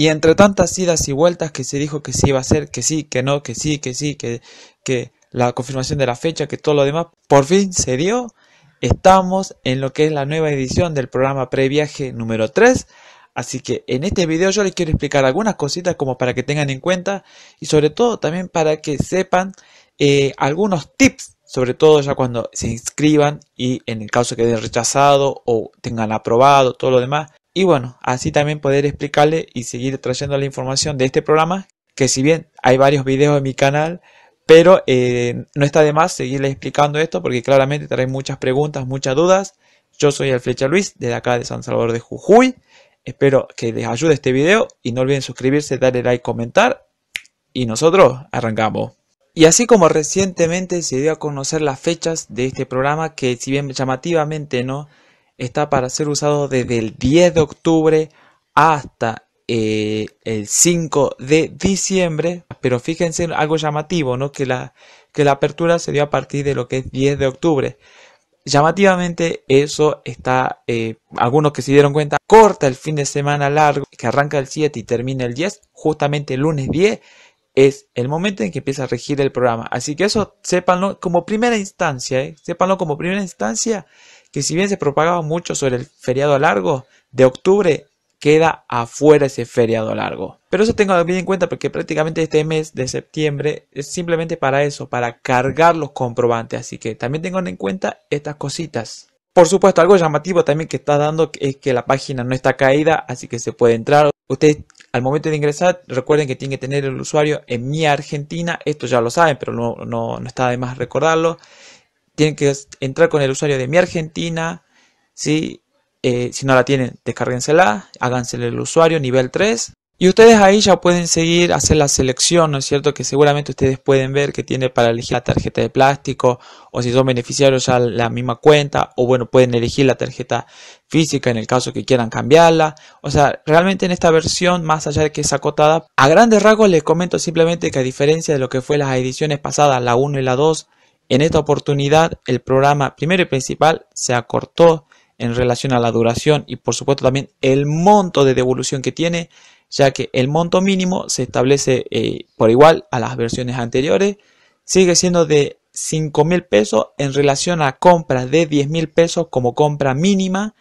Y entre tantas idas y vueltas que se dijo que sí iba a ser, que sí, que no, que sí, que sí, que, que la confirmación de la fecha, que todo lo demás, por fin se dio. Estamos en lo que es la nueva edición del programa Previaje número 3. Así que en este video yo les quiero explicar algunas cositas como para que tengan en cuenta y sobre todo también para que sepan eh, algunos tips, sobre todo ya cuando se inscriban y en el caso que den rechazado o tengan aprobado, todo lo demás, y bueno, así también poder explicarle y seguir trayendo la información de este programa, que si bien hay varios videos en mi canal, pero eh, no está de más seguirle explicando esto porque claramente trae muchas preguntas, muchas dudas. Yo soy el Flecha Luis, desde acá de San Salvador de Jujuy. Espero que les ayude este video y no olviden suscribirse, darle like, comentar. Y nosotros arrancamos. Y así como recientemente se dio a conocer las fechas de este programa, que si bien llamativamente no está para ser usado desde el 10 de octubre hasta eh, el 5 de diciembre. Pero fíjense algo llamativo, ¿no? Que la, que la apertura se dio a partir de lo que es 10 de octubre. Llamativamente eso está, eh, algunos que se dieron cuenta, corta el fin de semana largo, que arranca el 7 y termina el 10, justamente el lunes 10 es el momento en que empieza a regir el programa. Así que eso sépanlo como primera instancia, ¿eh? sépanlo como primera instancia que si bien se propagaba mucho sobre el feriado largo de octubre, queda afuera ese feriado largo. Pero eso tengo bien en cuenta porque prácticamente este mes de septiembre es simplemente para eso, para cargar los comprobantes. Así que también tengan en cuenta estas cositas. Por supuesto, algo llamativo también que está dando es que la página no está caída, así que se puede entrar. Ustedes al momento de ingresar, recuerden que tienen que tener el usuario en mi Argentina. Esto ya lo saben, pero no, no, no está de más recordarlo tienen que entrar con el usuario de mi Argentina, eh, si no la tienen, descárguensela, háganse el usuario nivel 3. Y ustedes ahí ya pueden seguir, hacer la selección, ¿no es cierto? Que seguramente ustedes pueden ver que tiene para elegir la tarjeta de plástico, o si son beneficiarios ya la misma cuenta, o bueno, pueden elegir la tarjeta física en el caso que quieran cambiarla. O sea, realmente en esta versión, más allá de que es acotada, a grandes rasgos les comento simplemente que a diferencia de lo que fue las ediciones pasadas, la 1 y la 2, en esta oportunidad, el programa primero y principal se acortó en relación a la duración y por supuesto también el monto de devolución que tiene, ya que el monto mínimo se establece eh, por igual a las versiones anteriores, sigue siendo de 5 mil pesos en relación a compras de 10 mil pesos como compra mínima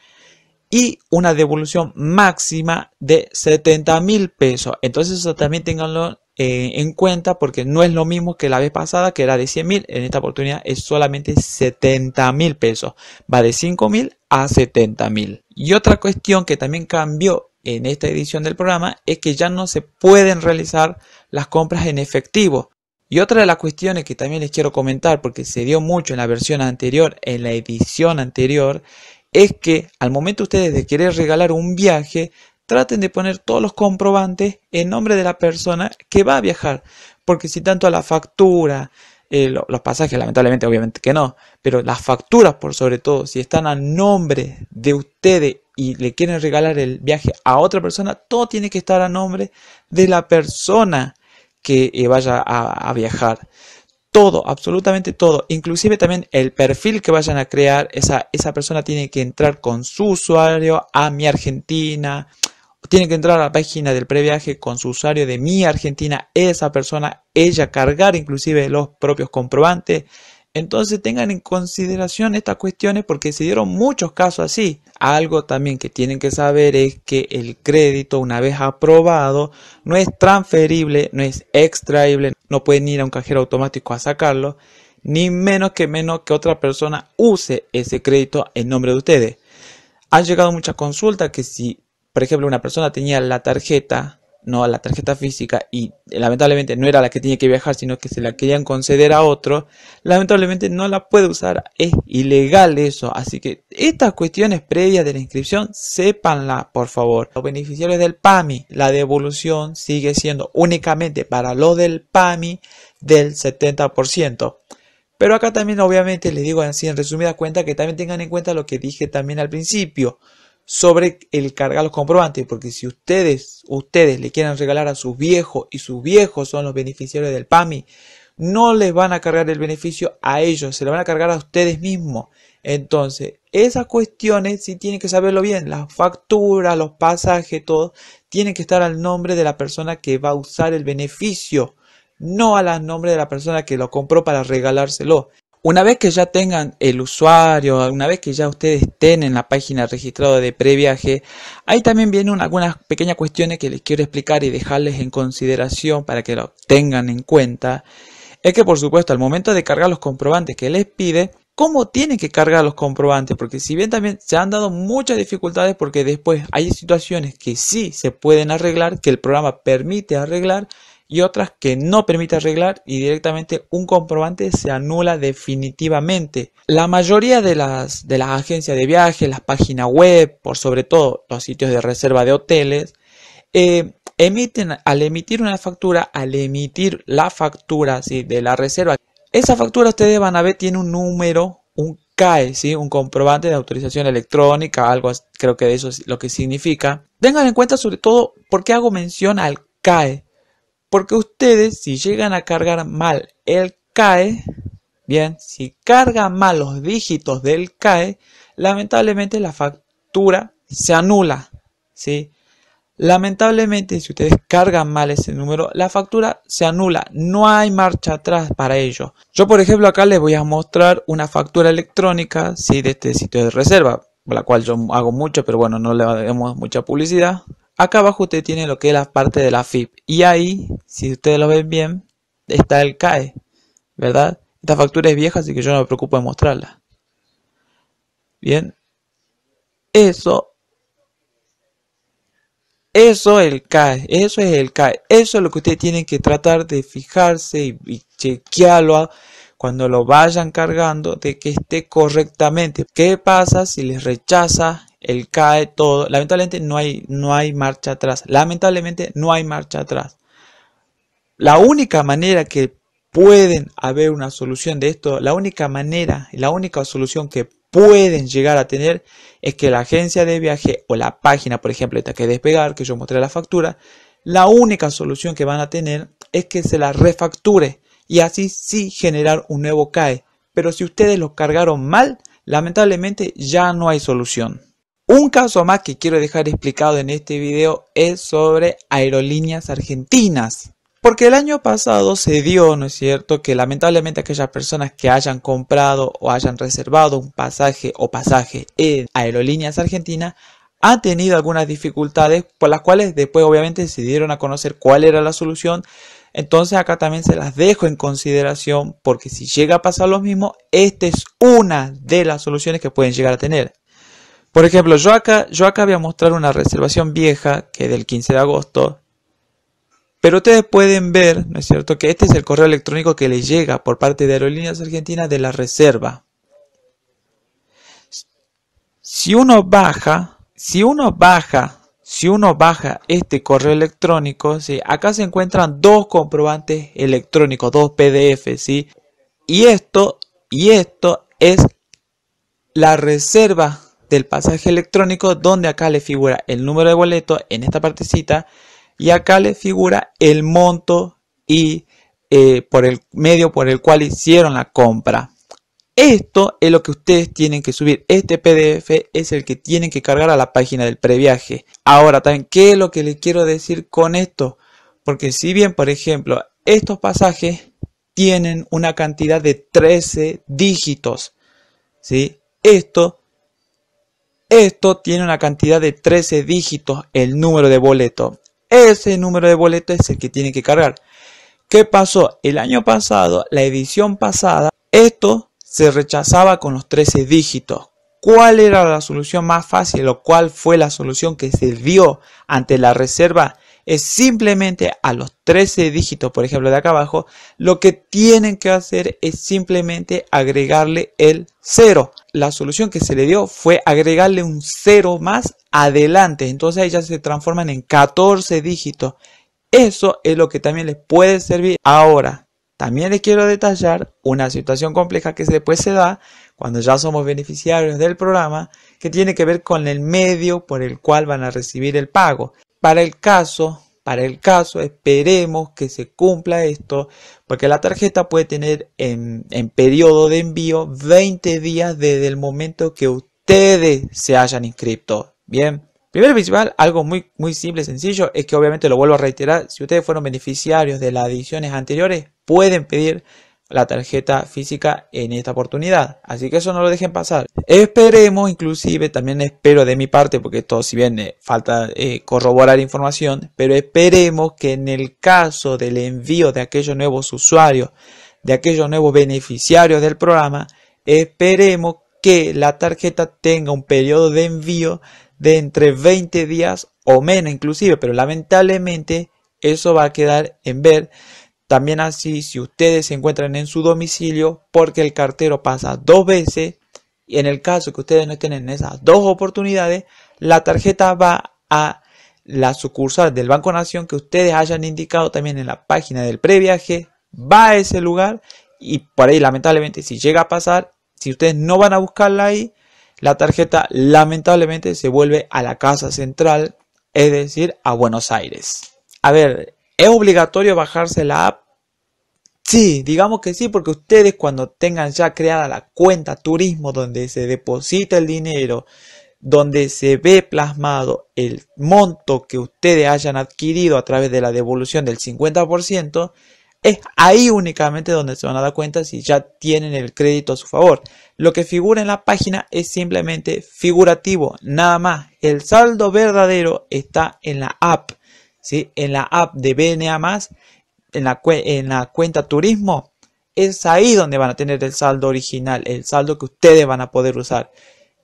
y una devolución máxima de 70 mil pesos. Entonces eso también tenganlo eh, en cuenta porque no es lo mismo que la vez pasada que era de 100 mil. En esta oportunidad es solamente 70 mil pesos. Va de 5 mil a 70 mil. Y otra cuestión que también cambió en esta edición del programa es que ya no se pueden realizar las compras en efectivo. Y otra de las cuestiones que también les quiero comentar, porque se dio mucho en la versión anterior, en la edición anterior, es que al momento ustedes de querer regalar un viaje, traten de poner todos los comprobantes en nombre de la persona que va a viajar, porque si tanto a la factura, eh, los pasajes lamentablemente obviamente que no, pero las facturas por sobre todo, si están a nombre de ustedes y le quieren regalar el viaje a otra persona, todo tiene que estar a nombre de la persona que eh, vaya a, viajar todo, absolutamente todo, inclusive también el perfil que vayan a crear, esa, esa persona tiene que entrar con su usuario a mi Argentina, tiene que entrar a la página del previaje con su usuario de mi Argentina, esa persona, ella cargar inclusive los propios comprobantes. Entonces tengan en consideración estas cuestiones porque se dieron muchos casos así. Algo también que tienen que saber es que el crédito una vez aprobado no es transferible, no es extraíble, no pueden ir a un cajero automático a sacarlo, ni menos que menos que otra persona use ese crédito en nombre de ustedes. Han llegado muchas consultas que si por ejemplo, una persona tenía la tarjeta, no la tarjeta física, y eh, lamentablemente no era la que tenía que viajar, sino que se la querían conceder a otro, lamentablemente no la puede usar, es ilegal eso, así que estas cuestiones previas de la inscripción, sépanla, por favor. Los beneficiarios del PAMI, la devolución sigue siendo únicamente para lo del PAMI del 70%. Pero acá también obviamente les digo así en resumida cuenta que también tengan en cuenta lo que dije también al principio sobre el cargar los comprobantes, porque si ustedes, ustedes le quieren regalar a sus viejos y sus viejos son los beneficiarios del PAMI, no les van a cargar el beneficio a ellos, se lo van a cargar a ustedes mismos. Entonces, esas cuestiones si tienen que saberlo bien, las facturas, los pasajes, todo, tienen que estar al nombre de la persona que va a usar el beneficio, no al nombre de la persona que lo compró para regalárselo. Una vez que ya tengan el usuario, una vez que ya ustedes estén en la página registrada de previaje, ahí también vienen algunas pequeñas cuestiones que les quiero explicar y dejarles en consideración para que lo tengan en cuenta. Es que por supuesto al momento de cargar los comprobantes que les pide, ¿cómo tienen que cargar los comprobantes? Porque si bien también se han dado muchas dificultades porque después hay situaciones que sí se pueden arreglar, que el programa permite arreglar, y otras que no permite arreglar y directamente un comprobante se anula definitivamente. La mayoría de las, de las agencias de viaje, las páginas web, por sobre todo los sitios de reserva de hoteles, eh, emiten, al emitir una factura, al emitir la factura ¿sí? de la reserva, esa factura ustedes van a ver tiene un número, un CAE, ¿sí? un comprobante de autorización electrónica, algo creo que de eso es lo que significa. Tengan en cuenta sobre todo por qué hago mención al CAE. Porque ustedes, si llegan a cargar mal el CAE, bien, si cargan mal los dígitos del CAE, lamentablemente la factura se anula, ¿sí? Lamentablemente, si ustedes cargan mal ese número, la factura se anula. No hay marcha atrás para ello. Yo, por ejemplo, acá les voy a mostrar una factura electrónica, ¿sí? De este sitio de reserva, la cual yo hago mucho, pero bueno, no le damos mucha publicidad, Acá abajo usted tiene lo que es la parte de la FIP. Y ahí, si ustedes lo ven bien, está el CAE. ¿Verdad? Esta factura es vieja, así que yo no me preocupo de mostrarla. Bien. Eso. Eso el CAE. Eso es el CAE. Eso es lo que usted tiene que tratar de fijarse y, y chequearlo cuando lo vayan cargando de que esté correctamente. ¿Qué pasa si les rechaza el cae todo. Lamentablemente no hay, no hay marcha atrás. Lamentablemente no hay marcha atrás. La única manera que pueden haber una solución de esto, la única manera, la única solución que pueden llegar a tener es que la agencia de viaje o la página, por ejemplo, esta que despegar, que yo mostré la factura, la única solución que van a tener es que se la refacture y así sí generar un nuevo CAE. Pero si ustedes lo cargaron mal, lamentablemente ya no hay solución. Un caso más que quiero dejar explicado en este video es sobre aerolíneas argentinas. Porque el año pasado se dio, ¿no es cierto?, que lamentablemente aquellas personas que hayan comprado o hayan reservado un pasaje o pasaje en aerolíneas argentinas han tenido algunas dificultades por las cuales después obviamente se dieron a conocer cuál era la solución. Entonces acá también se las dejo en consideración porque si llega a pasar lo mismo, esta es una de las soluciones que pueden llegar a tener. Por ejemplo, yo acá, yo acá voy a mostrar una reservación vieja que es del 15 de agosto, pero ustedes pueden ver, ¿no es cierto?, que este es el correo electrónico que les llega por parte de Aerolíneas Argentinas de la reserva. Si uno baja, si uno baja, si uno baja este correo electrónico, ¿sí? acá se encuentran dos comprobantes electrónicos, dos PDF, ¿sí? Y esto, y esto es la reserva del pasaje electrónico donde acá le figura el número de boleto en esta partecita y acá le figura el monto y eh, por el medio por el cual hicieron la compra. Esto es lo que ustedes tienen que subir. Este PDF es el que tienen que cargar a la página del previaje. Ahora también, ¿qué es lo que le quiero decir con esto? Porque si bien, por ejemplo, estos pasajes tienen una cantidad de 13 dígitos, si Esto esto tiene una cantidad de 13 dígitos, el número de boleto. Ese número de boleto es el que tiene que cargar. ¿Qué pasó? El año pasado, la edición pasada, esto se rechazaba con los 13 dígitos. ¿Cuál era la solución más fácil o cuál fue la solución que se dio ante la reserva es simplemente a los 13 dígitos, por ejemplo, de acá abajo, lo que tienen que hacer es simplemente agregarle el 0. La solución que se le dio fue agregarle un 0 más adelante. Entonces ellas se transforman en 14 dígitos. Eso es lo que también les puede servir ahora. También les quiero detallar una situación compleja que después se da cuando ya somos beneficiarios del programa, que tiene que ver con el medio por el cual van a recibir el pago para el caso, para el caso, esperemos que se cumpla esto, porque la tarjeta puede tener en, periodo de envío 20 días desde el momento que ustedes se hayan inscrito. Bien. Primero y principal, algo muy, muy simple y sencillo, es que obviamente lo vuelvo a reiterar, si ustedes fueron beneficiarios de las ediciones anteriores, pueden pedir la tarjeta física en esta oportunidad. Así que eso no lo dejen pasar. Esperemos, inclusive, también espero de mi parte, porque esto si bien eh, falta eh, corroborar información, pero esperemos que en el caso del envío de aquellos nuevos usuarios, de aquellos nuevos beneficiarios del programa, esperemos que la tarjeta tenga un periodo de envío de entre 20 días o menos inclusive, pero lamentablemente eso va a quedar en ver también así si ustedes se encuentran en su domicilio porque el cartero pasa dos veces y en el caso que ustedes no estén en esas dos oportunidades, la tarjeta va a la sucursal del Banco Nación que ustedes hayan indicado también en la página del previaje, va a ese lugar y por ahí lamentablemente si llega a pasar, si ustedes no van a buscarla ahí, la tarjeta lamentablemente se vuelve a la casa central, es decir, a Buenos Aires. A ver, ¿Es obligatorio bajarse la app? Sí, digamos que sí, porque ustedes cuando tengan ya creada la cuenta turismo donde se deposita el dinero, donde se ve plasmado el monto que ustedes hayan adquirido a través de la devolución del 50%, es ahí únicamente donde se van a dar cuenta si ya tienen el crédito a su favor. Lo que figura en la página es simplemente figurativo, nada más. El saldo verdadero está en la app en la app de BNA en la, cuenta turismo, es ahí donde van a tener el saldo original, el saldo que ustedes van a poder usar.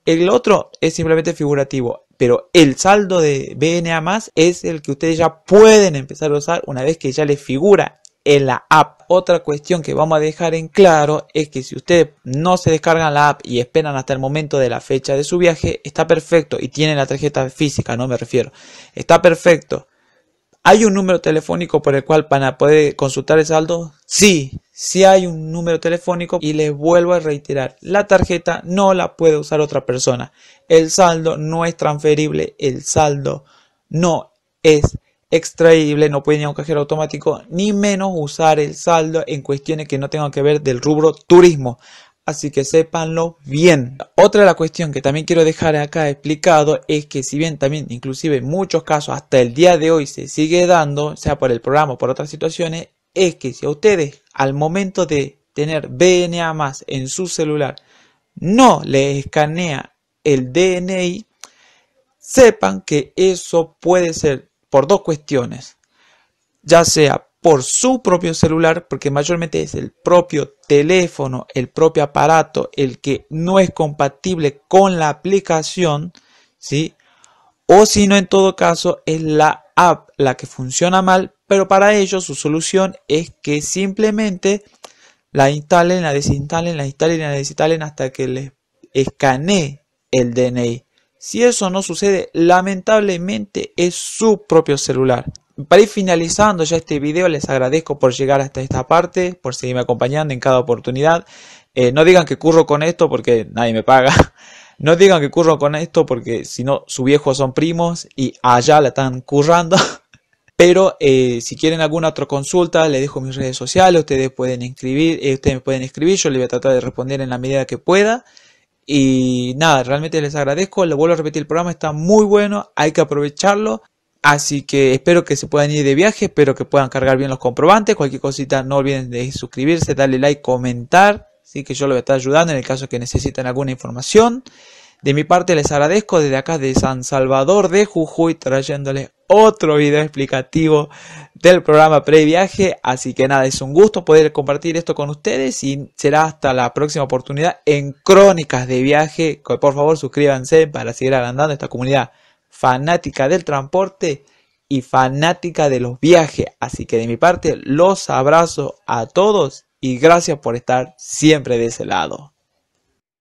El otro es simplemente figurativo, pero el saldo de BNA es el que ustedes ya pueden empezar a usar una vez que ya les figura en la app. Otra cuestión que vamos a dejar en claro es que si ustedes no se descargan la app y esperan hasta el momento de la fecha de su viaje, está perfecto y tienen la tarjeta física, no me refiero. Está perfecto. ¿Hay un número telefónico por el cual para poder consultar el saldo? Sí, sí hay un número telefónico y les vuelvo a reiterar, la tarjeta no la puede usar otra persona. El saldo no es transferible, el saldo no es extraíble, no puede ir a un cajero automático, ni menos usar el saldo en cuestiones que no tengan que ver del rubro turismo así que sépanlo bien. Otra de la cuestión que también quiero dejar acá explicado es que si bien también inclusive en muchos casos hasta el día de hoy se sigue dando, sea por el programa o por otras situaciones, es que si a ustedes al momento de tener BNA más en su celular no le escanea el DNI, sepan que eso puede ser por dos cuestiones, ya sea por su propio celular, porque mayormente es el propio teléfono, el propio aparato, el que no es compatible con la aplicación, ¿sí? O si no, en todo caso, es la app la que funciona mal, pero para ello su solución es que simplemente la instalen, la desinstalen, la instalen, la desinstalen hasta que les escanee el DNI. Si eso no sucede, lamentablemente es su propio celular. Para ir finalizando ya este video, les agradezco por llegar hasta esta parte, por seguirme acompañando en cada oportunidad. Eh, no digan que curro con esto porque nadie me paga. No digan que curro con esto porque si no, su viejo son primos y allá la están currando. Pero eh, si quieren alguna otra consulta, les dejo mis redes sociales, ustedes pueden escribir, eh, ustedes me pueden escribir, yo les voy a tratar de responder en la medida que pueda. Y nada, realmente les agradezco, les vuelvo a repetir, el programa está muy bueno, hay que aprovecharlo. Así que espero que se puedan ir de viaje, espero que puedan cargar bien los comprobantes. Cualquier cosita no olviden de suscribirse, darle like, comentar. Así que yo les voy a estar ayudando en el caso que necesiten alguna información. De mi parte les agradezco desde acá de San Salvador de Jujuy trayéndoles otro video explicativo del programa Previaje. Así que nada, es un gusto poder compartir esto con ustedes y será hasta la próxima oportunidad en Crónicas de Viaje. Por favor suscríbanse para seguir agrandando esta comunidad fanática del transporte y fanática de los viajes. Así que de mi parte los abrazo a todos y gracias por estar siempre de ese lado.